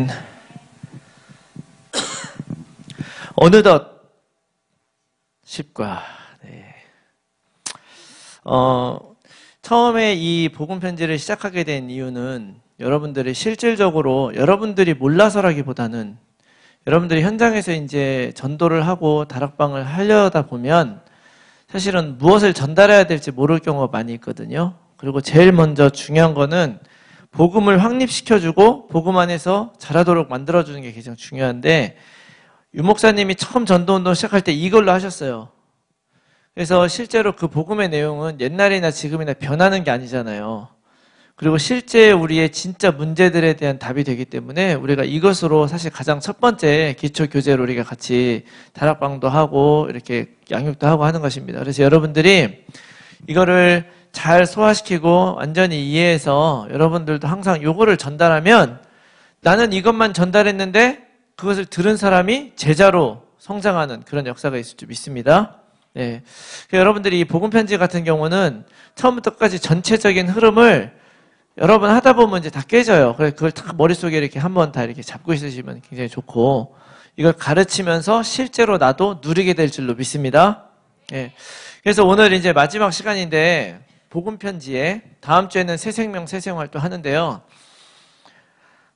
아멘. 어느덧 10과 네. 어, 처음에 이 복음 편지를 시작하게 된 이유는 여러분들이 실질적으로 여러분들이 몰라서라기보다는 여러분들이 현장에서 이제 전도를 하고 다락방을 하려다 보면 사실은 무엇을 전달해야 될지 모를 경우가 많이 있거든요. 그리고 제일 먼저 중요한 거는 복음을 확립시켜주고 복음 안에서 자라도록 만들어주는 게 가장 중요한데 유 목사님이 처음 전도운동 시작할 때 이걸로 하셨어요. 그래서 실제로 그 복음의 내용은 옛날이나 지금이나 변하는 게 아니잖아요. 그리고 실제 우리의 진짜 문제들에 대한 답이 되기 때문에 우리가 이것으로 사실 가장 첫 번째 기초 교재로 우리가 같이 다락방도 하고 이렇게 양육도 하고 하는 것입니다. 그래서 여러분들이 이거를 잘 소화시키고 완전히 이해해서 여러분들도 항상 요거를 전달하면 나는 이것만 전달했는데 그것을 들은 사람이 제자로 성장하는 그런 역사가 있을 줄 믿습니다. 네. 여러분들이 이 복음편지 같은 경우는 처음부터까지 전체적인 흐름을 여러 분 하다 보면 이제 다 깨져요. 그 그걸 다 머릿속에 이렇게 한번 다 이렇게 잡고 있으시면 굉장히 좋고, 이걸 가르치면서 실제로 나도 누리게 될 줄로 믿습니다. 예. 그래서 오늘 이제 마지막 시간인데, 복음 편지에 다음 주에는 새 생명 새 생활 또 하는데요.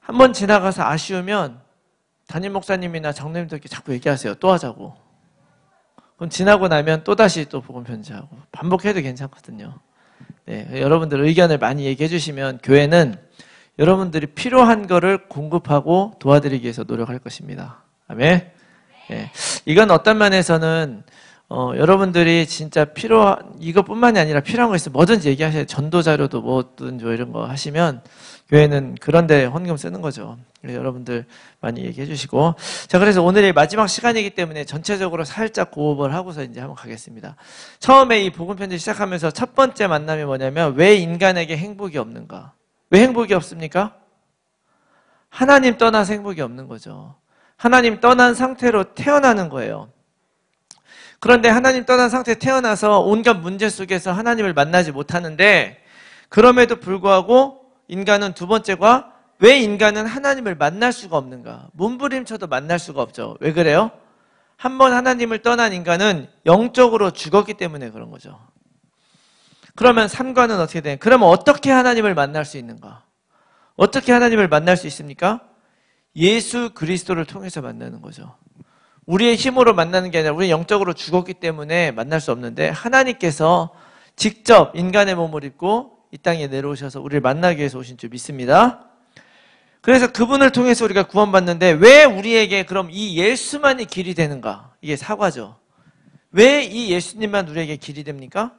한 번 지나가서 아쉬우면 담임 목사님이나 장로님들께 자꾸 얘기하세요. 또 하자고. 그럼 지나고 나면 또 다시 또 복음 편지하고 반복해도 괜찮거든요. 네, 여러분들 의견을 많이 얘기해 주시면 교회는 여러분들이 필요한 거를 공급하고 도와드리기 위해서 노력할 것입니다. 아멘. 네, 이건 어떤 면에서는 어, 여러분들이 진짜 필요한, 이것뿐만이 아니라 필요한 거 있으면 뭐든지 얘기하셔야 전도자료도 뭐든지 뭐 이런 거 하시면 교회는 그런데 헌금 쓰는 거죠. 여러분들 많이 얘기해 주시고. 자, 그래서 오늘이 마지막 시간이기 때문에 전체적으로 살짝 고업을 하고서 이제 한번 가겠습니다. 처음에 이 복음편지 시작하면서 첫 번째 만남이 뭐냐면 왜 인간에게 행복이 없는가? 왜 행복이 없습니까? 하나님 떠나서 행복이 없는 거죠. 하나님 떠난 상태로 태어나는 거예요. 그런데 하나님 떠난 상태에 태어나서 온갖 문제 속에서 하나님을 만나지 못하는데 그럼에도 불구하고 인간은 두 번째가 왜 인간은 하나님을 만날 수가 없는가? 몸부림쳐도 만날 수가 없죠. 왜 그래요? 한번 하나님을 떠난 인간은 영적으로 죽었기 때문에 그런 거죠. 그러면 삼관은 어떻게 되냐? 그러면 어떻게 하나님을 만날 수 있는가? 어떻게 하나님을 만날 수 있습니까? 예수 그리스도를 통해서 만나는 거죠. 우리의 힘으로 만나는 게 아니라 우리 영적으로 죽었기 때문에 만날 수 없는데 하나님께서 직접 인간의 몸을 입고 이 땅에 내려오셔서 우리를 만나기 위해서 오신 줄 믿습니다. 그래서 그분을 통해서 우리가 구원받는데 왜 우리에게 그럼 이 예수만이 길이 되는가? 이게 사과죠. 왜 이 예수님만 우리에게 길이 됩니까?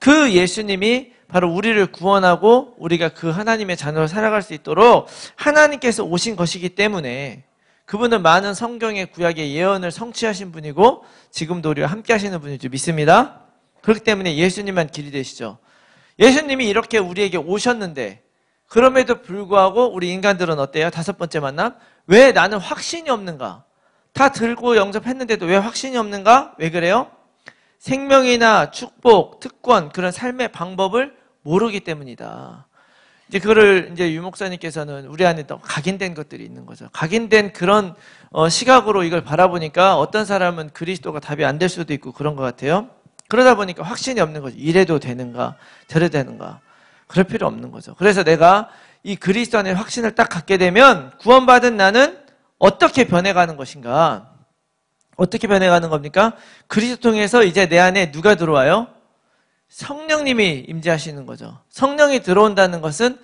그 예수님이 바로 우리를 구원하고 우리가 그 하나님의 자녀로 살아갈 수 있도록 하나님께서 오신 것이기 때문에 그분은 많은 성경의 구약의 예언을 성취하신 분이고 지금도 우리와 함께 하시는 분이죠. 믿습니다. 그렇기 때문에 예수님만 길이 되시죠. 예수님이 이렇게 우리에게 오셨는데 그럼에도 불구하고 우리 인간들은 어때요? 다섯 번째 만남. 왜 나는 확신이 없는가? 다 들고 영접했는데도 왜 확신이 없는가? 왜 그래요? 생명이나 축복, 특권, 그런 삶의 방법을 모르기 때문이다. 이제 그거를 이제 유목사님께서는 우리 안에 또 각인된 것들이 있는 거죠. 각인된 그런 어, 시각으로 이걸 바라보니까 어떤 사람은 그리스도가 답이 안 될 수도 있고 그런 것 같아요. 그러다 보니까 확신이 없는 거죠. 이래도 되는가, 저래도 되는가. 그럴 필요 없는 거죠. 그래서 내가 이 그리스도 안에 확신을 딱 갖게 되면 구원받은 나는 어떻게 변해가는 것인가? 어떻게 변해가는 겁니까? 그리스도 통해서 이제 내 안에 누가 들어와요? 성령님이 임재하시는 거죠. 성령이 들어온다는 것은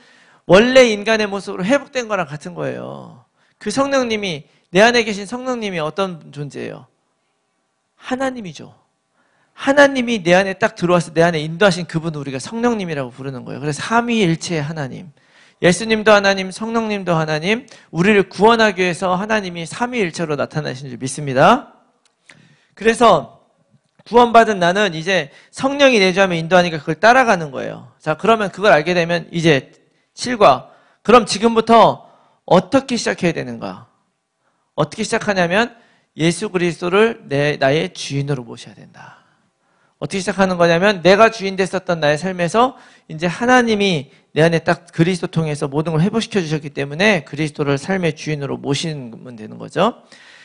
원래 인간의 모습으로 회복된 거랑 같은 거예요. 그 성령님이 내 안에 계신 성령님이 어떤 존재예요? 하나님이죠. 하나님이 내 안에 딱 들어와서 내 안에 인도하신 그분을 우리가 성령님이라고 부르는 거예요. 그래서 삼위일체 의 하나님. 예수님도 하나님, 성령님도 하나님, 우리를 구원하기 위해서 하나님이 삼위일체로 나타나신 줄 믿습니다. 그래서 구원받은 나는 이제 성령이 내주하면 인도하니까 그걸 따라가는 거예요. 자, 그러면 그걸 알게 되면 이제 7과 그럼 지금부터 어떻게 시작해야 되는가? 어떻게 시작하냐면 예수 그리스도를 내 나의 주인으로 모셔야 된다. 어떻게 시작하는 거냐면 내가 주인 됐었던 나의 삶에서 이제 하나님이 내 안에 딱 그리스도 통해서 모든 걸 회복시켜 주셨기 때문에 그리스도를 삶의 주인으로 모시면 되는 거죠.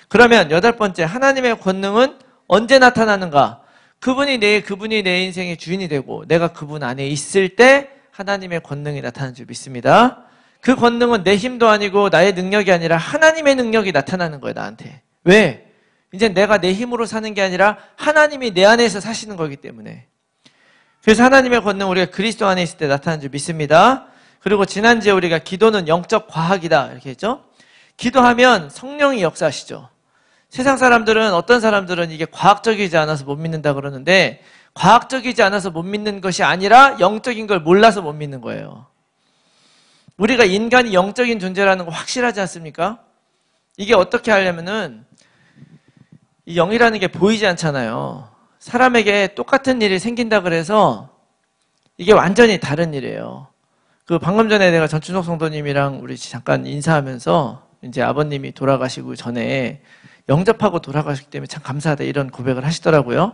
그러면 여덟 번째 하나님의 권능은 언제 나타나는가? 그분이 내 그분이 내 인생의 주인이 되고 내가 그분 안에 있을 때 하나님의 권능이 나타나는 줄 믿습니다. 그 권능은 내 힘도 아니고 나의 능력이 아니라 하나님의 능력이 나타나는 거예요, 나한테. 왜? 이제 내가 내 힘으로 사는 게 아니라 하나님이 내 안에서 사시는 거기 때문에. 그래서 하나님의 권능 우리가 그리스도 안에 있을 때 나타나는 줄 믿습니다. 그리고 지난주에 우리가 기도는 영적 과학이다 이렇게 했죠. 기도하면 성령이 역사하시죠. 세상 사람들은 어떤 사람들은 이게 과학적이지 않아서 못 믿는다 그러는데 과학적이지 않아서 못 믿는 것이 아니라 영적인 걸 몰라서 못 믿는 거예요. 우리가 인간이 영적인 존재라는 거 확실하지 않습니까? 이게 어떻게 하려면은 이 영이라는 게 보이지 않잖아요. 사람에게 똑같은 일이 생긴다 그래서 이게 완전히 다른 일이에요. 그 방금 전에 내가 전춘석 성도님이랑 우리 잠깐 인사하면서 이제 아버님이 돌아가시고 전에 영접하고 돌아가셨기 때문에 참 감사하다 이런 고백을 하시더라고요.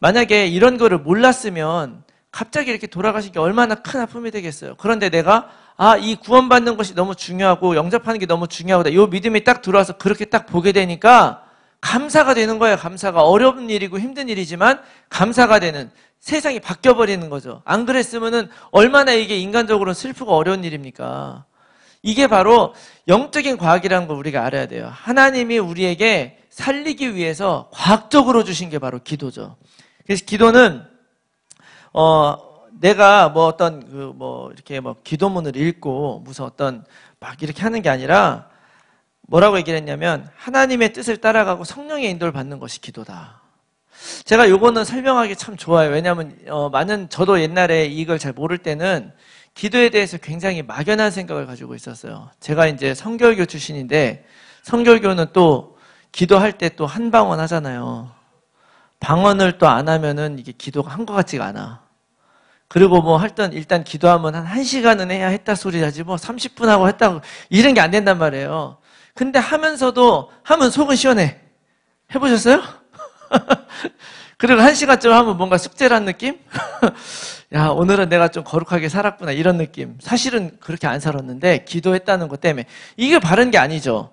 만약에 이런 거를 몰랐으면 갑자기 이렇게 돌아가신 게 얼마나 큰 아픔이 되겠어요. 그런데 내가 아, 이 구원받는 것이 너무 중요하고 영접하는 게 너무 중요하다. 이 믿음이 딱 들어와서 그렇게 딱 보게 되니까 감사가 되는 거예요. 감사가 어려운 일이고 힘든 일이지만 감사가 되는 세상이 바뀌어 버리는 거죠. 안 그랬으면은 얼마나 이게 인간적으로 슬프고 어려운 일입니까? 이게 바로 영적인 과학이라는 걸 우리가 알아야 돼요. 하나님이 우리에게 살리기 위해서 과학적으로 주신 게 바로 기도죠. 그래서 기도는 어 내가 뭐 어떤 그 뭐 이렇게 뭐 기도문을 읽고 무슨 어떤 막 이렇게 하는 게 아니라 뭐라고 얘기를 했냐면 하나님의 뜻을 따라가고 성령의 인도를 받는 것이 기도다. 제가 요거는 설명하기 참 좋아요. 왜냐하면 어, 많은 저도 옛날에 이걸 잘 모를 때는 기도에 대해서 굉장히 막연한 생각을 가지고 있었어요. 제가 이제 성결교 출신인데 성결교는 또 기도할 때 또 한 방언 하잖아요. 방언을 또 안 하면은 이게 기도가 한 것 같지가 않아. 그리고 뭐 할땐 일단 기도하면 한 1시간은 해야 했다 소리 하지 뭐 30분 하고 했다고 이런 게 안 된단 말이에요. 근데 하면서도 하면 속은 시원해. 해보셨어요? 그리고 1시간쯤 하면 뭔가 숙제란 느낌? 야, 오늘은 내가 좀 거룩하게 살았구나. 이런 느낌. 사실은 그렇게 안 살았는데, 기도했다는 것 때문에. 이게 바른 게 아니죠.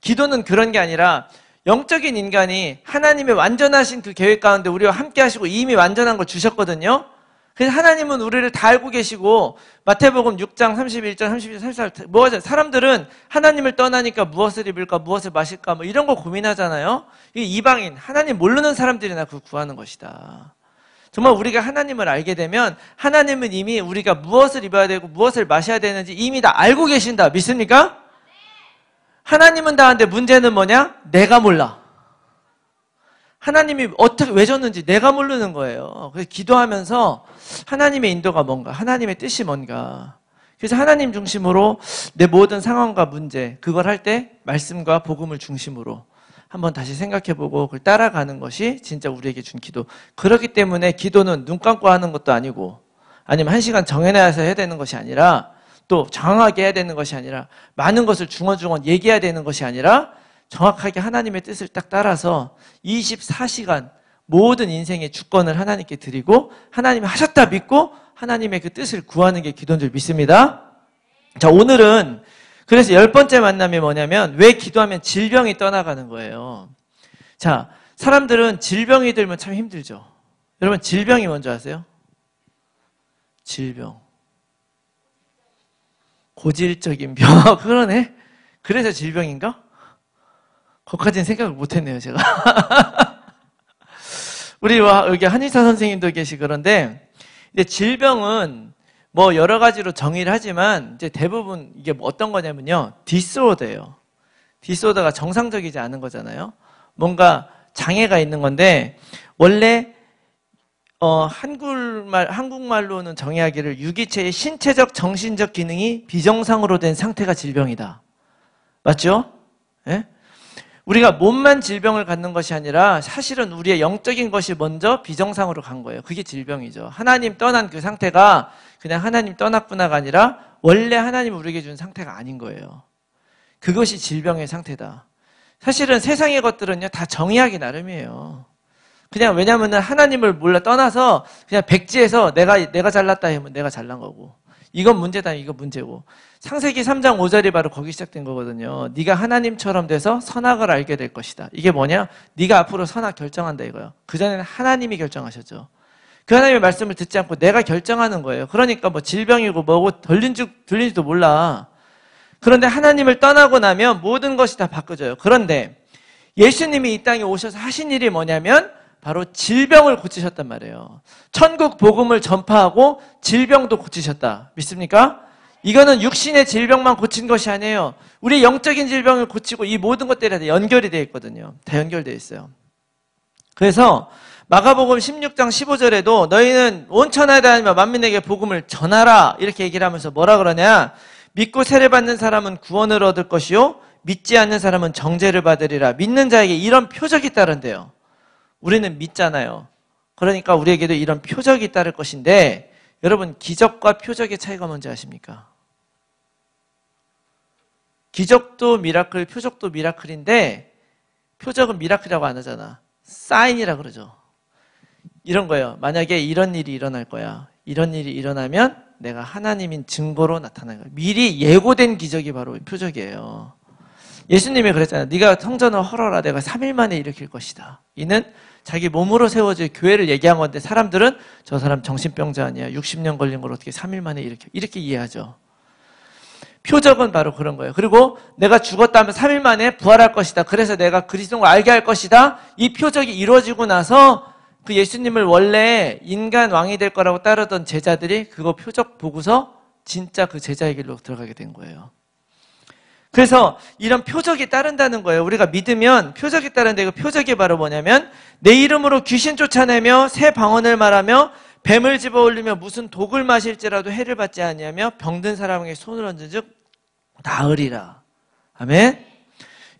기도는 그런 게 아니라, 영적인 인간이 하나님의 완전하신 그 계획 가운데 우리와 함께 하시고 이미 완전한 걸 주셨거든요. 그래서 하나님은 우리를 다 알고 계시고 마태복음 6장 31절 32절 34절 뭐 사람들은 하나님을 떠나니까 무엇을 입을까 무엇을 마실까 뭐 이런 거 고민하잖아요. 이게 이방인 하나님 모르는 사람들이나 그 구하는 것이다. 정말 우리가 하나님을 알게 되면 하나님은 이미 우리가 무엇을 입어야 되고 무엇을 마셔야 되는지 이미 다 알고 계신다. 믿습니까? 하나님은 다한데 문제는 뭐냐? 내가 몰라. 하나님이 어떻게 왜 줬는지 내가 모르는 거예요. 그래서 기도하면서 하나님의 인도가 뭔가, 하나님의 뜻이 뭔가. 그래서 하나님 중심으로 내 모든 상황과 문제, 그걸 할 때 말씀과 복음을 중심으로 한번 다시 생각해보고 그걸 따라가는 것이 진짜 우리에게 준 기도. 그렇기 때문에 기도는 눈 감고 하는 것도 아니고 아니면 한 시간 정해놔서 해야 되는 것이 아니라 또 정확하게 해야 되는 것이 아니라 많은 것을 중얼중얼 얘기해야 되는 것이 아니라 정확하게 하나님의 뜻을 딱 따라서 24시간 모든 인생의 주권을 하나님께 드리고 하나님이 하셨다 믿고 하나님의 그 뜻을 구하는 게 기도인 줄 믿습니다. 자, 오늘은 그래서 열 번째 만남이 뭐냐면 왜 기도하면 질병이 떠나가는 거예요. 자, 사람들은 질병이 들면 참 힘들죠. 여러분 질병이 뭔지 아세요? 질병. 고질적인 병. 그러네. 그래서 질병인가? 거까지는 생각을 못했네요, 제가. 우리 여기 한의사 선생님도 계시 그런데, 근데 질병은 뭐 여러 가지로 정의를 하지만 이제 대부분 이게 뭐 어떤 거냐면요. 디스오더예요. 디스오더가 정상적이지 않은 거잖아요. 뭔가 장애가 있는 건데 원래 어, 한국말, 한국말로는 정의하기를 유기체의 신체적, 정신적 기능이 비정상으로 된 상태가 질병이다. 맞죠? 예? 우리가 몸만 질병을 갖는 것이 아니라 사실은 우리의 영적인 것이 먼저 비정상으로 간 거예요. 그게 질병이죠. 하나님 떠난 그 상태가 그냥 하나님 떠났구나가 아니라 원래 하나님 우리에게 준 상태가 아닌 거예요. 그것이 질병의 상태다. 사실은 세상의 것들은요, 다 정의하기 나름이에요. 그냥 왜냐면은 하나님을 몰라 떠나서 그냥 백지에서 내가, 내가 잘났다 하면 내가 잘난 거고. 이건 문제다, 이건 문제고. 창세기 3장 5절이 바로 거기 시작된 거거든요. 네가 하나님처럼 돼서 선악을 알게 될 것이다. 이게 뭐냐? 네가 앞으로 선악 결정한다 이거예요. 그전에는 하나님이 결정하셨죠. 그 하나님의 말씀을 듣지 않고 내가 결정하는 거예요. 그러니까 뭐 질병이고 뭐고 들린 줄, 들린지도 몰라. 그런데 하나님을 떠나고 나면 모든 것이 다 바꿔져요. 그런데 예수님이 이 땅에 오셔서 하신 일이 뭐냐면 바로 질병을 고치셨단 말이에요. 천국 복음을 전파하고 질병도 고치셨다. 믿습니까? 이거는 육신의 질병만 고친 것이 아니에요. 우리 영적인 질병을 고치고 이 모든 것들에 다 연결이 되어 있거든요. 다 연결되어 있어요. 그래서 마가복음 16장 15절에도 너희는 온천하에 다니며 만민에게 복음을 전하라 이렇게 얘기를 하면서 뭐라 그러냐 믿고 세례 받는 사람은 구원을 얻을 것이요 믿지 않는 사람은 정죄를 받으리라 믿는 자에게 이런 표적이 따른대요 우리는 믿잖아요 그러니까 우리에게도 이런 표적이 따를 것인데 여러분 기적과 표적의 차이가 뭔지 아십니까? 기적도 미라클, 표적도 미라클인데 표적은 미라클이라고 안 하잖아. 사인이라 그러죠. 이런 거예요. 만약에 이런 일이 일어날 거야. 이런 일이 일어나면 내가 하나님인 증거로 나타나는 거예요. 미리 예고된 기적이 바로 표적이에요. 예수님이 그랬잖아요. 네가 성전을 헐어라. 내가 3일 만에 일으킬 것이다. 이는 자기 몸으로 세워질 교회를 얘기한 건데 사람들은 저 사람 정신병자 아니야. 60년 걸린 걸 어떻게 3일 만에 일으켜. 이렇게 이해하죠. 표적은 바로 그런 거예요. 그리고 내가 죽었다면 3일 만에 부활할 것이다. 그래서 내가 그리스도를 알게 할 것이다. 이 표적이 이루어지고 나서 그 예수님을 원래 인간 왕이 될 거라고 따르던 제자들이 그거 표적 보고서 진짜 그 제자의 길로 들어가게 된 거예요. 그래서 이런 표적이 따른다는 거예요. 우리가 믿으면 표적이 따른데 그 표적이 바로 뭐냐면 내 이름으로 귀신 쫓아내며 새 방언을 말하며 뱀을 집어 올리며 무슨 독을 마실지라도 해를 받지 않냐며 병든 사람에게 손을 얹은즉 나으리라. 아멘.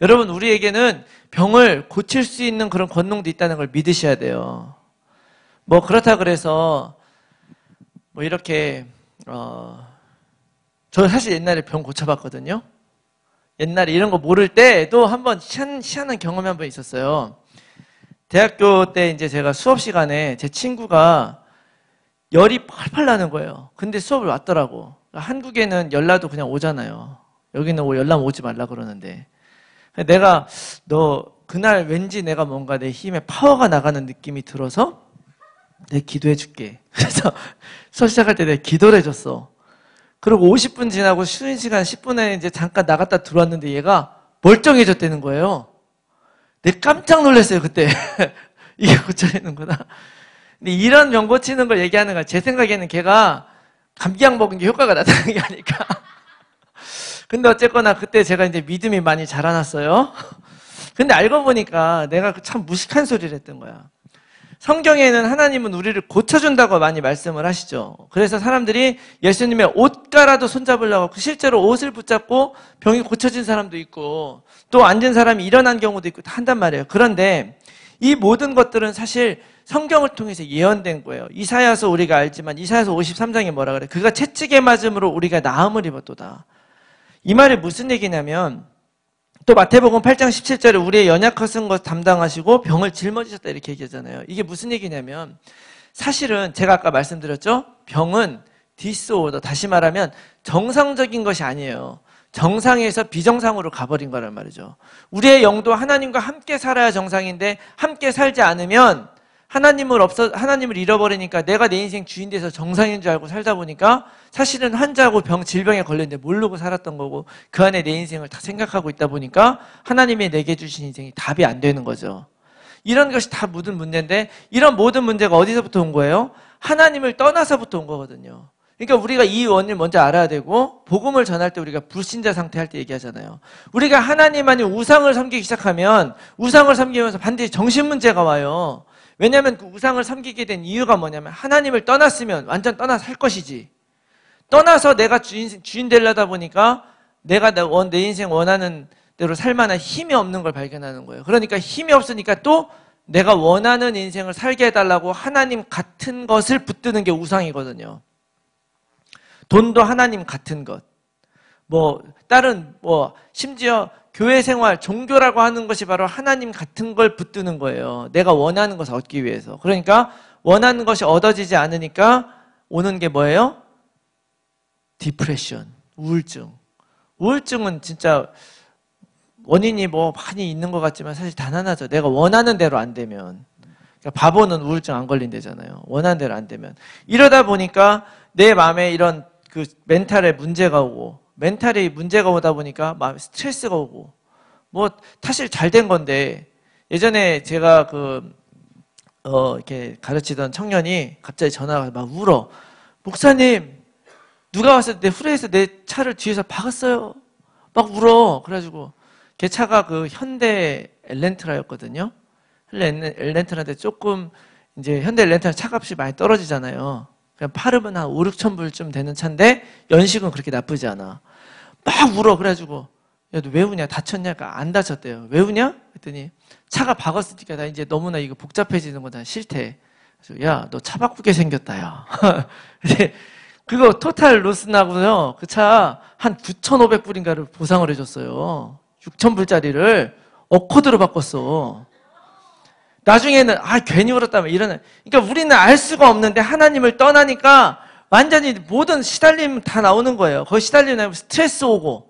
여러분 우리에게는 병을 고칠 수 있는 그런 권능도 있다는 걸 믿으셔야 돼요. 뭐 그렇다 그래서 뭐 이렇게 어 저는 사실 옛날에 병 고쳐봤거든요. 옛날에 이런 거 모를 때도 한번 시한 희한한 경험이 한번 있었어요. 대학교 때 이제 제가 수업 시간에 제 친구가 열이 팔팔 나는 거예요. 근데 수업을 왔더라고. 한국에는 열나도 그냥 오잖아요. 여기는 뭐 열나면 오지 말라 그러는데. 내가 너 그날 왠지 내가 뭔가 내 힘에 파워가 나가는 느낌이 들어서 내 기도해 줄게. 그래서 수업 시작할 때 내가 기도를 해줬어. 그리고 50분 지나고 쉬는 시간 10분에 이제 잠깐 나갔다 들어왔는데 얘가 멀쩡해졌다는 거예요. 내 깜짝 놀랐어요, 그때. 이게 고쳐지는구나. 근데 이런 명고 치는 걸 얘기하는 거야. 제 생각에는 걔가 감기약 먹은 게 효과가 나타나는 게 아닐까. 근데 어쨌거나 그때 제가 이제 믿음이 많이 자라났어요. 근데 알고 보니까 내가 그 참 무식한 소리를 했던 거야. 성경에는 하나님은 우리를 고쳐준다고 많이 말씀을 하시죠. 그래서 사람들이 예수님의 옷가라도 손잡으려고 그 실제로 옷을 붙잡고 병이 고쳐진 사람도 있고 또 앉은 사람이 일어난 경우도 있고 다 한단 말이에요. 그런데 이 모든 것들은 사실 성경을 통해서 예언된 거예요. 이사야서 우리가 알지만 이사야서 53장에 뭐라 그래? 그가 채찍에 맞음으로 우리가 나음을 입었도다. 이 말이 무슨 얘기냐면 또 마태복음 8장 17절에 우리의 연약하신 것 담당하시고 병을 짊어지셨다 이렇게 얘기하잖아요. 이게 무슨 얘기냐면 사실은 제가 아까 말씀드렸죠? 병은 디스오더 다시 말하면 정상적인 것이 아니에요. 정상에서 비정상으로 가버린 거란 말이죠. 우리의 영도 하나님과 함께 살아야 정상인데 함께 살지 않으면 하나님을 없어 하나님을 잃어버리니까 내가 내 인생 주인 돼서 정상인 줄 알고 살다 보니까 사실은 환자고 병 질병에 걸렸는데 모르고 살았던 거고 그 안에 내 인생을 다 생각하고 있다 보니까 하나님의 내게 주신 인생이 답이 안 되는 거죠. 이런 것이 다 모든 문제인데 이런 모든 문제가 어디서부터 온 거예요? 하나님을 떠나서부터 온 거거든요. 그러니까 우리가 이 원인을 먼저 알아야 되고 복음을 전할 때 우리가 불신자 상태 할 때 얘기하잖아요. 우리가 하나님 아닌 우상을 섬기기 시작하면 우상을 섬기면서 반드시 정신 문제가 와요. 왜냐하면 그 우상을 섬기게 된 이유가 뭐냐면 하나님을 떠났으면 완전 떠나 살 것이지. 떠나서 내가 주인, 주인 되려다 보니까 내가 내, 내 인생 원하는 대로 살 만한 힘이 없는 걸 발견하는 거예요. 그러니까 힘이 없으니까 또 내가 원하는 인생을 살게 해달라고 하나님 같은 것을 붙드는 게 우상이거든요. 돈도 하나님 같은 것. 뭐, 다른, 뭐, 심지어 교회 생활, 종교라고 하는 것이 바로 하나님 같은 걸 붙드는 거예요. 내가 원하는 것을 얻기 위해서. 그러니까 원하는 것이 얻어지지 않으니까 오는 게 뭐예요? 디프레션, 우울증. 우울증은 진짜 원인이 뭐 많이 있는 것 같지만 사실 단 하나죠. 내가 원하는 대로 안 되면. 그러니까 바보는 우울증 안 걸린대잖아요. 원하는 대로 안 되면. 이러다 보니까 내 마음에 이런 그 멘탈에 문제가 오고 멘탈이 문제가 오다 보니까 막 스트레스가 오고 뭐 사실 잘 된 건데 예전에 제가 그 어, 이렇게 가르치던 청년이 갑자기 전화가 막 울어. 목사님, 누가 와서 내 후레에서 내 차를 뒤에서 박았어요. 막 울어. 그래가지고 걔 차가 그 현대 엘렌트라였거든요. 현대 엘렌트라인데 조금 이제 현대 엘렌트라 차값이 많이 떨어지잖아요. 그냥 팔으면 한 5, 6천 불쯤 되는 차인데 연식은 그렇게 나쁘지 않아. 막 울어 그래가지고 야너왜 우냐 다쳤냐가 그러니까 안 다쳤대요 왜 우냐 그랬더니 차가 박았으니까 나 이제 너무나 이거 복잡해지는 거다 싫대 그래서 야너 차 바꾸게 생겼다야 그거 토탈 로스 나고요 그 차 한 9,500불인가를 보상을 해줬어요 6,000불짜리를 어코드로 바꿨어 나중에는 아 괜히 울었다며 이러는 그러니까 우리는 알 수가 없는데 하나님을 떠나니까 완전히 모든 시달림 다 나오는 거예요. 거기 시달리면 스트레스 오고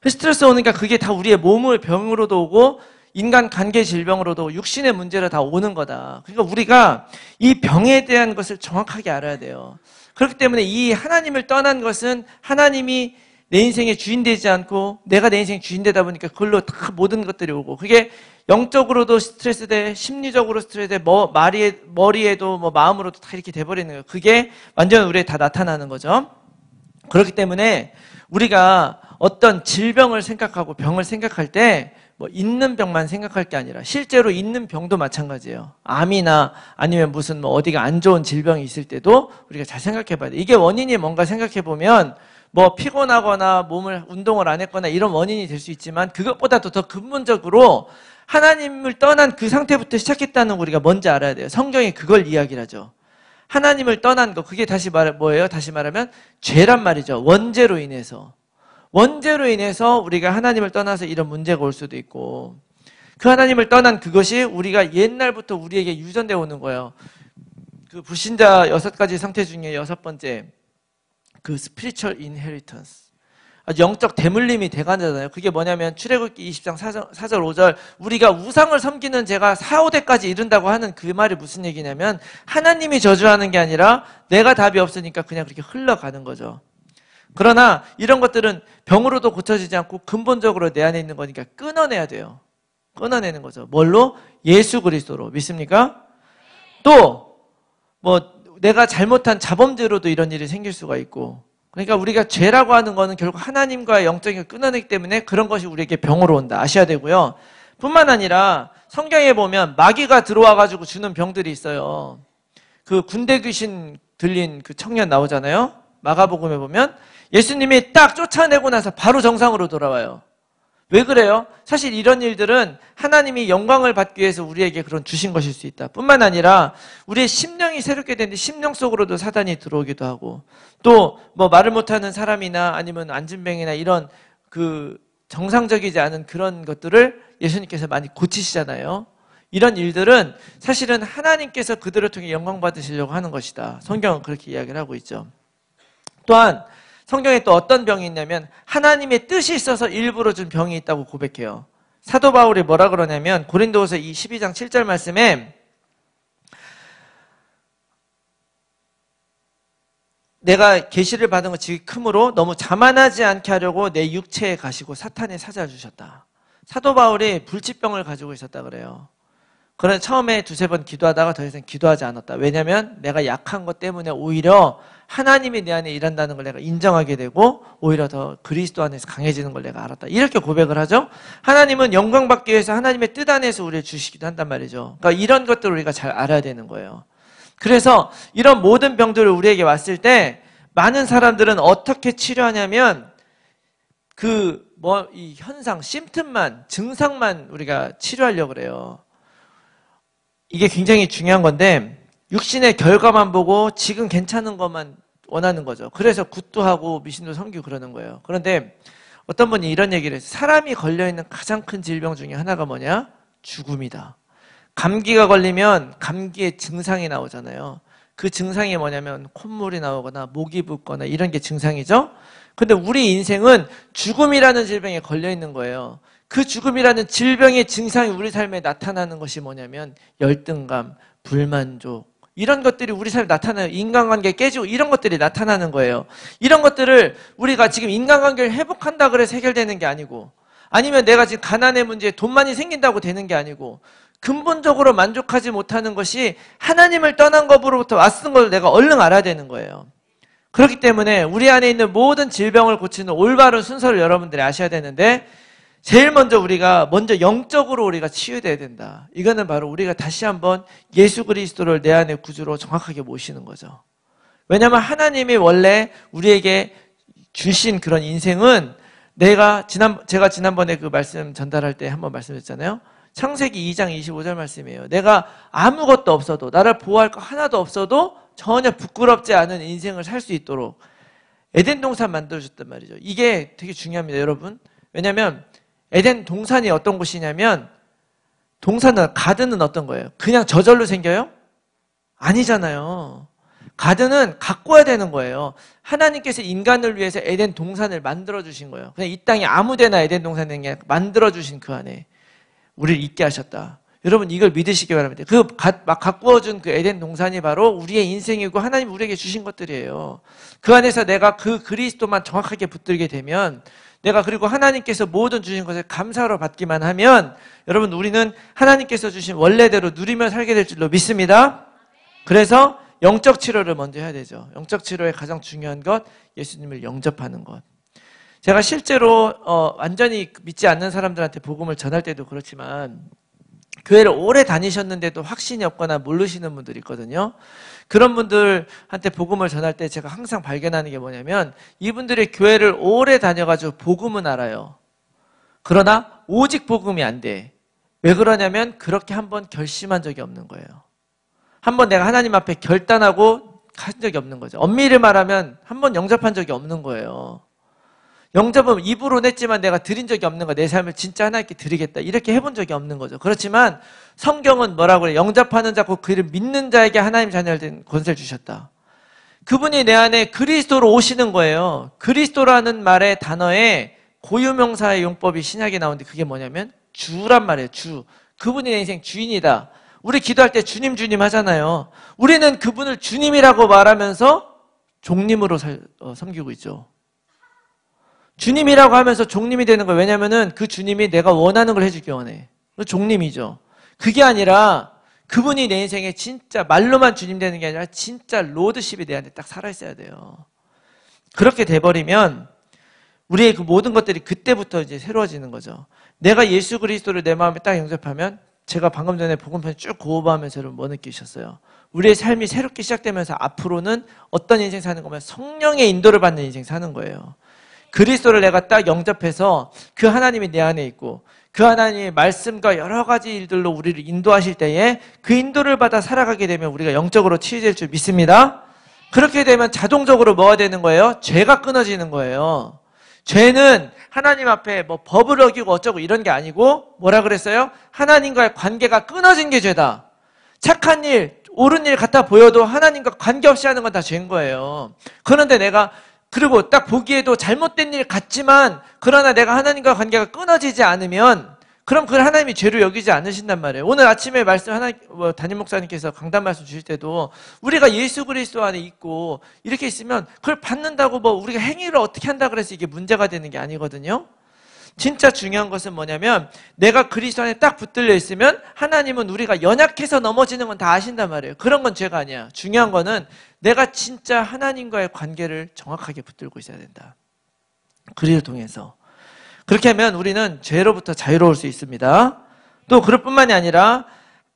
그 스트레스 오니까 그게 다 우리의 몸을 병으로도 오고 인간 관계 질병으로도 육신의 문제로 다 오는 거다. 그러니까 우리가 이 병에 대한 것을 정확하게 알아야 돼요. 그렇기 때문에 이 하나님을 떠난 것은 하나님이 내 인생의 주인 되지 않고 내가 내 인생 주인 되다 보니까 그걸로 다 모든 것들이 오고 그게 영적으로도 스트레스 돼 심리적으로 스트레스 돼 뭐, 말이, 머리에도 뭐 마음으로도 다 이렇게 돼버리는 거예요 그게 완전 우리에 다 나타나는 거죠 그렇기 때문에 우리가 어떤 질병을 생각하고 병을 생각할 때 뭐 있는 병만 생각할 게 아니라 실제로 있는 병도 마찬가지예요. 암이나 아니면 무슨 뭐 어디가 안 좋은 질병이 있을 때도 우리가 잘 생각해 봐야 돼. 이게 원인이 뭔가 생각해 보면 뭐 피곤하거나 몸을 운동을 안 했거나 이런 원인이 될 수 있지만 그것보다도 더 근본적으로 하나님을 떠난 그 상태부터 시작했다는 우리가 먼저 알아야 돼요. 성경이 그걸 이야기를 하죠. 하나님을 떠난 거 그게 다시 말 뭐예요? 다시 말하면 죄란 말이죠. 원죄로 인해서 원죄로 인해서 우리가 하나님을 떠나서 이런 문제가 올 수도 있고 그 하나님을 떠난 그것이 우리가 옛날부터 우리에게 유전되어 오는 거예요. 그 불신자 여섯 가지 상태 중에 여섯 번째 그스피리추 인헤리턴스 영적 대물림이 대관자잖아요. 그게 뭐냐면 출애굽기 20장 4절, 4절 5절 우리가 우상을 섬기는 제가 4, 5대까지 이른다고 하는 그 말이 무슨 얘기냐면 하나님이 저주하는 게 아니라 내가 답이 없으니까 그냥 그렇게 흘러가는 거죠. 그러나 이런 것들은 병으로도 고쳐지지 않고 근본적으로 내 안에 있는 거니까 끊어내야 돼요. 끊어내는 거죠. 뭘로? 예수 그리스도로. 믿습니까? 또뭐 내가 잘못한 자범죄로도 이런 일이 생길 수가 있고 그러니까 우리가 죄라고 하는 거는 결국 하나님과의 영적인 끊어내기 때문에 그런 것이 우리에게 병으로 온다 아셔야 되고요. 뿐만 아니라 성경에 보면 마귀가 들어와 가지고 주는 병들이 있어요. 그 군대 귀신 들린 그 청년 나오잖아요. 마가복음에 보면 예수님이 딱 쫓아내고 나서 바로 정상으로 돌아와요. 왜 그래요? 사실 이런 일들은 하나님이 영광을 받기 위해서 우리에게 그런 주신 것일 수 있다. 뿐만 아니라 우리의 심령이 새롭게 되는데 심령 속으로도 사단이 들어오기도 하고 또 뭐 말을 못하는 사람이나 아니면 안진뱅이나 이런 그 정상적이지 않은 그런 것들을 예수님께서 많이 고치시잖아요. 이런 일들은 사실은 하나님께서 그들을 통해 영광 받으시려고 하는 것이다. 성경은 그렇게 이야기를 하고 있죠. 또한 성경에 또 어떤 병이 있냐면 하나님의 뜻이 있어서 일부러 준 병이 있다고 고백해요. 사도 바울이 뭐라 그러냐면 고린도후서 12장 7절 말씀에 내가 계시를 받은 것 즉크므로 너무 자만하지 않게 하려고 내 육체에 가시고 사탄에 사자 주셨다. 사도 바울이 불치병을 가지고 있었다 그래요. 그런 처음에 두세 번 기도하다가 더 이상 기도하지 않았다. 왜냐면 내가 약한 것 때문에 오히려 하나님이 내 안에 일한다는 걸 내가 인정하게 되고 오히려 더 그리스도 안에서 강해지는 걸 내가 알았다. 이렇게 고백을 하죠. 하나님은 영광 받기 위해서 하나님의 뜻 안에서 우리를 주시기도 한단 말이죠. 그러니까 이런 것들을 우리가 잘 알아야 되는 거예요. 그래서 이런 모든 병들을 우리에게 왔을 때 많은 사람들은 어떻게 치료하냐면 그 뭐 이 현상, 심틈만 증상만 우리가 치료하려고 그래요. 이게 굉장히 중요한 건데 육신의 결과만 보고 지금 괜찮은 것만 원하는 거죠. 그래서 굿도 하고 미신도 성기 그러는 거예요. 그런데 어떤 분이 이런 얘기를 했어요. 사람이 걸려있는 가장 큰 질병 중에 하나가 뭐냐? 죽음이다. 감기가 걸리면 감기의 증상이 나오잖아요. 그 증상이 뭐냐면 콧물이 나오거나 목이 붓거나 이런 게 증상이죠. 근데 우리 인생은 죽음이라는 질병에 걸려 있는 거예요. 그 죽음이라는 질병의 증상이 우리 삶에 나타나는 것이 뭐냐면 열등감, 불만족, 이런 것들이 우리 삶에 나타나요. 인간관계 깨지고 이런 것들이 나타나는 거예요. 이런 것들을 우리가 지금 인간관계를 회복한다 그래서 해결되는 게 아니고 아니면 내가 지금 가난의 문제, 에돈 많이 생긴다고 되는 게 아니고 근본적으로 만족하지 못하는 것이 하나님을 떠난 것으로부터 왔은 걸 내가 얼른 알아야 되는 거예요. 그렇기 때문에 우리 안에 있는 모든 질병을 고치는 올바른 순서를 여러분들이 아셔야 되는데 제일 먼저 우리가 먼저 영적으로 우리가 치유돼야 된다. 이거는 바로 우리가 다시 한번 예수 그리스도를 내 안의 구주로 정확하게 모시는 거죠. 왜냐하면 하나님이 원래 우리에게 주신 그런 인생은 내가 지난 제가 지난번에 그 말씀 전달할 때 한번 말씀했잖아요. 창세기 2장 25절 말씀이에요. 내가 아무것도 없어도 나를 보호할 거 하나도 없어도 전혀 부끄럽지 않은 인생을 살 수 있도록 에덴 동산 만들어 줬단 말이죠. 이게 되게 중요합니다, 여러분. 왜냐하면 에덴 동산이 어떤 곳이냐면 동산은 가든은 어떤 거예요? 그냥 저절로 생겨요? 아니잖아요. 가든은 가꿔야 되는 거예요. 하나님께서 인간을 위해서 에덴 동산을 만들어 주신 거예요. 그냥 이땅이 아무데나 에덴 동산이 아 만들어 주신 그 안에 우리를 있게 하셨다. 여러분 이걸 믿으시기 바랍니다. 그막 가꾸어 준그 에덴 동산이 바로 우리의 인생이고 하나님 우리에게 주신 것들이에요. 그 안에서 내가 그 그리스도만 정확하게 붙들게 되면 내가 그리고 하나님께서 모든 주신 것을 감사로 받기만 하면 여러분 우리는 하나님께서 주신 원래대로 누리며 살게 될 줄로 믿습니다. 그래서 영적 치료를 먼저 해야 되죠. 영적 치료의 가장 중요한 것 예수님을 영접하는 것. 제가 실제로 어, 완전히 믿지 않는 사람들한테 복음을 전할 때도 그렇지만 교회를 오래 다니셨는데도 확신이 없거나 모르시는 분들 있거든요. 그런 분들한테 복음을 전할 때 제가 항상 발견하는 게 뭐냐면 이분들의 교회를 오래 다녀가지고 복음은 알아요. 그러나 오직 복음이 안 돼. 왜 그러냐면 그렇게 한 번 결심한 적이 없는 거예요. 한 번 내가 하나님 앞에 결단하고 한 적이 없는 거죠. 엄밀히 말하면 한 번 영접한 적이 없는 거예요. 영접은 입으로 냈지만 내가 드린 적이 없는 거야. 내 삶을 진짜 하나님께 드리겠다. 이렇게 해본 적이 없는 거죠. 그렇지만 성경은 뭐라고 그래? 영접하는 자고 그를 믿는 자에게 하나님 자녀를 된 권세를 주셨다. 그분이 내 안에 그리스도로 오시는 거예요. 그리스도라는 말의 단어에 고유명사의 용법이 신약에 나오는데 그게 뭐냐면 주란 말이에요. 주. 그분이 내 인생 주인이다. 우리 기도할 때 주님 주님 하잖아요. 우리는 그분을 주님이라고 말하면서 종님으로 살, 어, 섬기고 있죠. 주님이라고 하면서 종님이 되는 거예요. 왜냐면은 그 주님이 내가 원하는 걸 해주기 원해. 종님이죠. 그게 아니라 그분이 내 인생에 진짜 말로만 주님 되는 게 아니라 진짜 로드십이 내한테 딱 살아있어야 돼요. 그렇게 돼버리면 우리의 그 모든 것들이 그때부터 이제 새로워지는 거죠. 내가 예수 그리스도를 내 마음에 딱 영접하면 제가 방금 전에 복음편 쭉 고호하면서 여러분 뭐 느끼셨어요? 우리의 삶이 새롭게 시작되면서 앞으로는 어떤 인생 사는 거면 성령의 인도를 받는 인생 사는 거예요. 그리스도를 내가 딱 영접해서 그 하나님이 내 안에 있고 그 하나님의 말씀과 여러 가지 일들로 우리를 인도하실 때에 그 인도를 받아 살아가게 되면 우리가 영적으로 치유될 줄 믿습니다. 그렇게 되면 자동적으로 뭐가 되는 거예요? 죄가 끊어지는 거예요. 죄는 하나님 앞에 뭐 법을 어기고 어쩌고 이런 게 아니고 뭐라 그랬어요? 하나님과의 관계가 끊어진 게 죄다. 착한 일, 옳은 일 같아 보여도 하나님과 관계없이 하는 건 다 죄인 거예요. 그런데 내가 그리고 딱 보기에도 잘못된 일 같지만 그러나 내가 하나님과 관계가 끊어지지 않으면 그럼 그걸 하나님이 죄로 여기지 않으신단 말이에요. 오늘 아침에 말씀 하나 뭐 담임 목사님께서 강단 말씀 주실 때도 우리가 예수 그리스도 안에 있고 이렇게 있으면 그걸 받는다고 뭐 우리가 행위를 어떻게 한다 그래서 이게 문제가 되는 게 아니거든요. 진짜 중요한 것은 뭐냐면 내가 그리스도 안에 딱 붙들려 있으면 하나님은 우리가 연약해서 넘어지는 건 다 아신단 말이에요. 그런 건 죄가 아니야. 중요한 거는 내가 진짜 하나님과의 관계를 정확하게 붙들고 있어야 된다. 그리를 통해서. 그렇게 하면 우리는 죄로부터 자유로울 수 있습니다. 또 그럴 뿐만이 아니라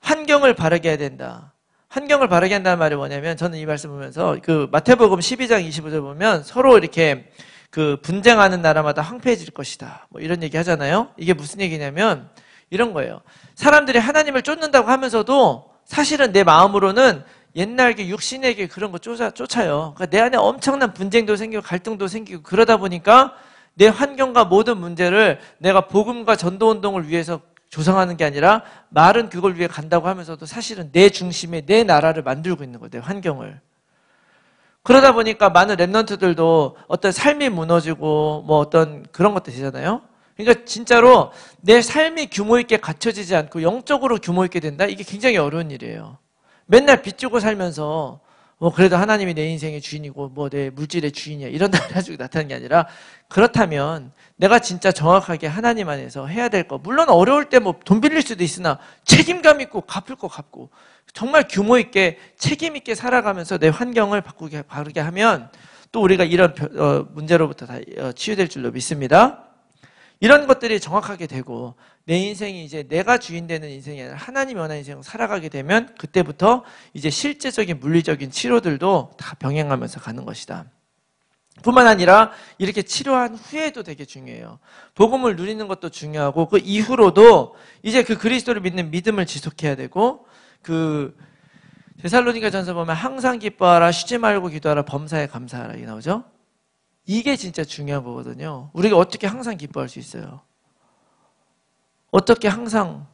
환경을 바르게 해야 된다. 환경을 바르게 한다는 말이 뭐냐면 저는 이 말씀 보면서 그 마태복음 12장 25절 보면 서로 이렇게 그 분쟁하는 나라마다 황폐해질 것이다. 뭐 이런 얘기 하잖아요. 이게 무슨 얘기냐면 이런 거예요. 사람들이 하나님을 쫓는다고 하면서도 사실은 내 마음으로는 옛날에 육신에게 그런 거 쫓아, 쫓아요. 그러니까 내 안에 엄청난 분쟁도 생기고 갈등도 생기고 그러다 보니까 내 환경과 모든 문제를 내가 복음과 전도 운동을 위해서 조성하는 게 아니라 말은 그걸 위해 간다고 하면서도 사실은 내 중심에 내 나라를 만들고 있는 거예요. 내 환경을. 그러다 보니까 많은 랩런트들도 어떤 삶이 무너지고 뭐 어떤 그런 것도 되잖아요. 그러니까 진짜로 내 삶이 규모 있게 갖춰지지 않고 영적으로 규모 있게 된다? 이게 굉장히 어려운 일이에요. 맨날 빚지고 살면서 뭐 그래도 하나님이 내 인생의 주인이고 뭐 내 물질의 주인이야 이런 날가지고 나타난 게 아니라 그렇다면 내가 진짜 정확하게 하나님 안에서 해야 될 거 물론 어려울 때 뭐 돈 빌릴 수도 있으나 책임감 있고 갚을 거 갚고 정말 규모 있게 책임 있게 살아가면서 내 환경을 바꾸게 바르게 하면 또 우리가 이런 어, 문제로부터 다 어, 치유될 줄로 믿습니다. 이런 것들이 정확하게 되고 내 인생이 이제 내가 주인 되는 인생이 아니라 하나님 원하는 인생을 살아가게 되면 그때부터 이제 실제적인 물리적인 치료들도 다 병행하면서 가는 것이다. 뿐만 아니라 이렇게 치료한 후에도 되게 중요해요. 복음을 누리는 것도 중요하고 그 이후로도 이제 그 그리스도를 믿는 믿음을 지속해야 되고 그제살로니가 전서 보면 항상 기뻐하라 쉬지 말고 기도하라 범사에 감사하라 이 나오죠. 이게 진짜 중요한 거거든요. 우리가 어떻게 항상 기뻐할 수 있어요? 어떻게 항상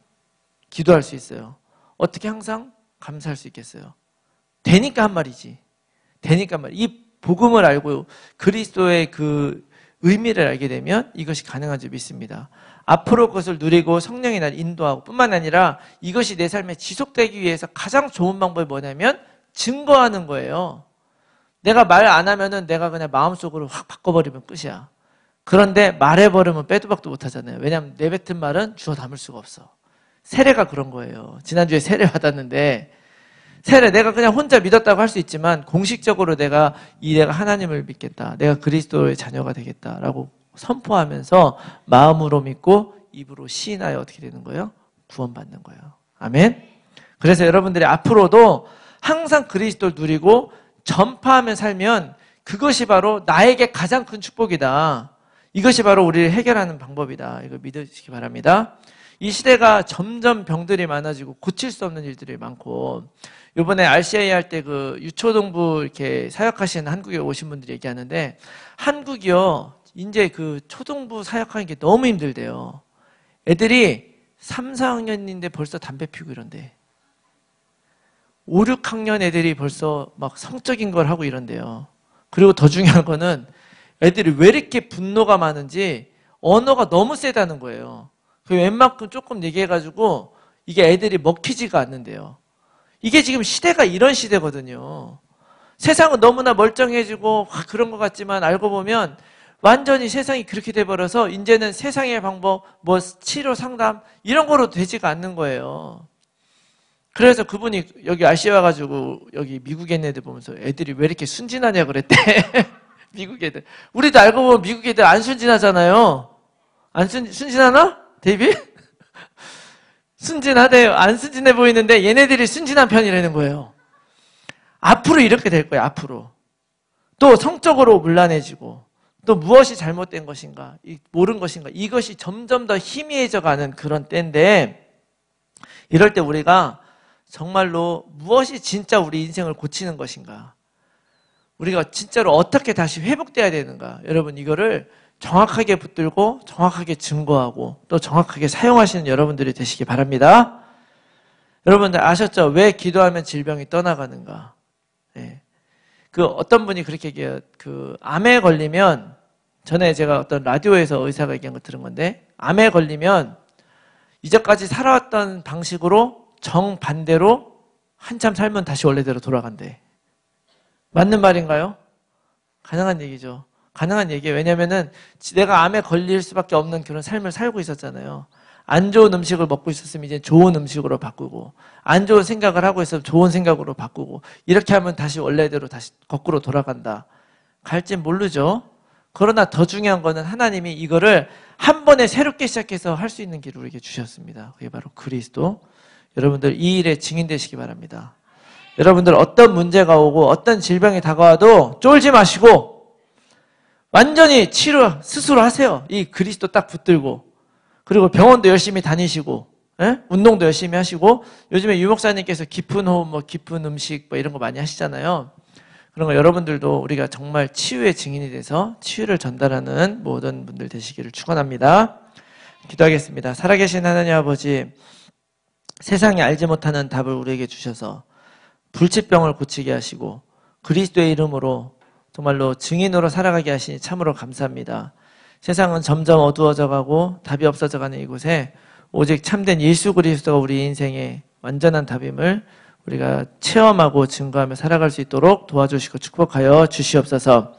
기도할 수 있어요? 어떻게 항상 감사할 수 있겠어요? 되니까 한 말이지. 되니까 한 말. 이 복음을 알고 그리스도의 그 의미를 알게 되면 이것이 가능한 줄 믿습니다. 앞으로 그것을 누리고 성령이 날 인도하고 뿐만 아니라 이것이 내 삶에 지속되기 위해서 가장 좋은 방법이 뭐냐면 증거하는 거예요. 내가 말 안 하면은 내가 그냥 마음속으로 확 바꿔버리면 끝이야. 그런데 말해버리면 빼도 박도 못하잖아요. 왜냐하면 내뱉은 말은 주워 담을 수가 없어. 세례가 그런 거예요. 지난주에 세례 받았는데 세례 내가 그냥 혼자 믿었다고 할 수 있지만 공식적으로 내가 이 내가 하나님을 믿겠다. 내가 그리스도의 자녀가 되겠다라고 선포하면서 마음으로 믿고 입으로 시인하여 어떻게 되는 거예요? 구원받는 거예요. 아멘. 그래서 여러분들이 앞으로도 항상 그리스도를 누리고 전파하며 살면 그것이 바로 나에게 가장 큰 축복이다. 이것이 바로 우리를 해결하는 방법이다. 이거 믿으시기 바랍니다. 이 시대가 점점 병들이 많아지고 고칠 수 없는 일들이 많고 요번에 RCA 할 때 그 유초동부 이렇게 사역하시는 한국에 오신 분들이 얘기하는데 한국이요 이제 그초동부 사역하는 게 너무 힘들대요. 애들이 3, 4학년인데 벌써 담배 피우고 이런데 5, 6학년 애들이 벌써 막 성적인 걸 하고 이런데요. 그리고 더 중요한 거는 애들이 왜 이렇게 분노가 많은지 언어가 너무 세다는 거예요. 그 웬만큼 조금 얘기해가지고 이게 애들이 먹히지가 않는데요. 이게 지금 시대가 이런 시대거든요. 세상은 너무나 멀쩡해지고 그런 것 같지만 알고 보면 완전히 세상이 그렇게 돼버려서 이제는 세상의 방법, 뭐 치료 상담 이런 거로 되지가 않는 거예요. 그래서 그분이 여기 아시아 와가지고 여기 미국 애네들 보면서 애들이 왜 이렇게 순진하냐 그랬대. 미국 애들. 우리도 알고 보면 미국 애들 안 순진하잖아요. 안 순, 순진하나? 데뷔 순진하대요. 안 순진해 보이는데 얘네들이 순진한 편이라는 거예요. 앞으로 이렇게 될 거예요. 앞으로. 또 성적으로 물란해지고 또 무엇이 잘못된 것인가 모른 것인가 이것이 점점 더 희미해져 가는 그런 때인데 이럴 때 우리가 정말로 무엇이 진짜 우리 인생을 고치는 것인가? 우리가 진짜로 어떻게 다시 회복돼야 되는가? 여러분 이거를 정확하게 붙들고 정확하게 증거하고 또 정확하게 사용하시는 여러분들이 되시기 바랍니다. 여러분들 아셨죠? 왜 기도하면 질병이 떠나가는가? 네. 그 어떤 분이 그렇게 얘기해요. 그 암에 걸리면 전에 제가 어떤 라디오에서 의사가 얘기한 거 들은 건데 암에 걸리면 이제까지 살아왔던 방식으로 정반대로 한참 살면 다시 원래대로 돌아간대. 맞는 말인가요? 가능한 얘기죠. 가능한 얘기예요. 왜냐면은 내가 암에 걸릴 수밖에 없는 그런 삶을 살고 있었잖아요. 안 좋은 음식을 먹고 있었으면 이제 좋은 음식으로 바꾸고, 안 좋은 생각을 하고 있으면 좋은 생각으로 바꾸고, 이렇게 하면 다시 원래대로 다시 거꾸로 돌아간다. 갈진 모르죠. 그러나 더 중요한 거는 하나님이 이거를 한 번에 새롭게 시작해서 할 수 있는 길을 우리에게 주셨습니다. 그게 바로 그리스도 여러분들 이 일에 증인되시기 바랍니다. 여러분들 어떤 문제가 오고 어떤 질병이 다가와도 쫄지 마시고 완전히 치료 스스로 하세요. 이 그리스도 딱 붙들고 그리고 병원도 열심히 다니시고 예? 운동도 열심히 하시고 요즘에 유목사님께서 깊은 호흡, 뭐 깊은 음식 뭐 이런 거 많이 하시잖아요. 그런 거 여러분들도 우리가 정말 치유의 증인이 돼서 치유를 전달하는 모든 분들 되시기를 축원합니다. 기도하겠습니다. 살아계신 하나님 아버지. 세상이 알지 못하는 답을 우리에게 주셔서 불치병을 고치게 하시고 그리스도의 이름으로 정말로 증인으로 살아가게 하시니 참으로 감사합니다. 세상은 점점 어두워져 가고 답이 없어져 가는 이곳에 오직 참된 예수 그리스도가 우리 인생의 완전한 답임을 우리가 체험하고 증거하며 살아갈 수 있도록 도와주시고 축복하여 주시옵소서.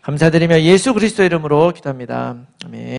감사드리며 예수 그리스도 이름으로 기도합니다. 아멘.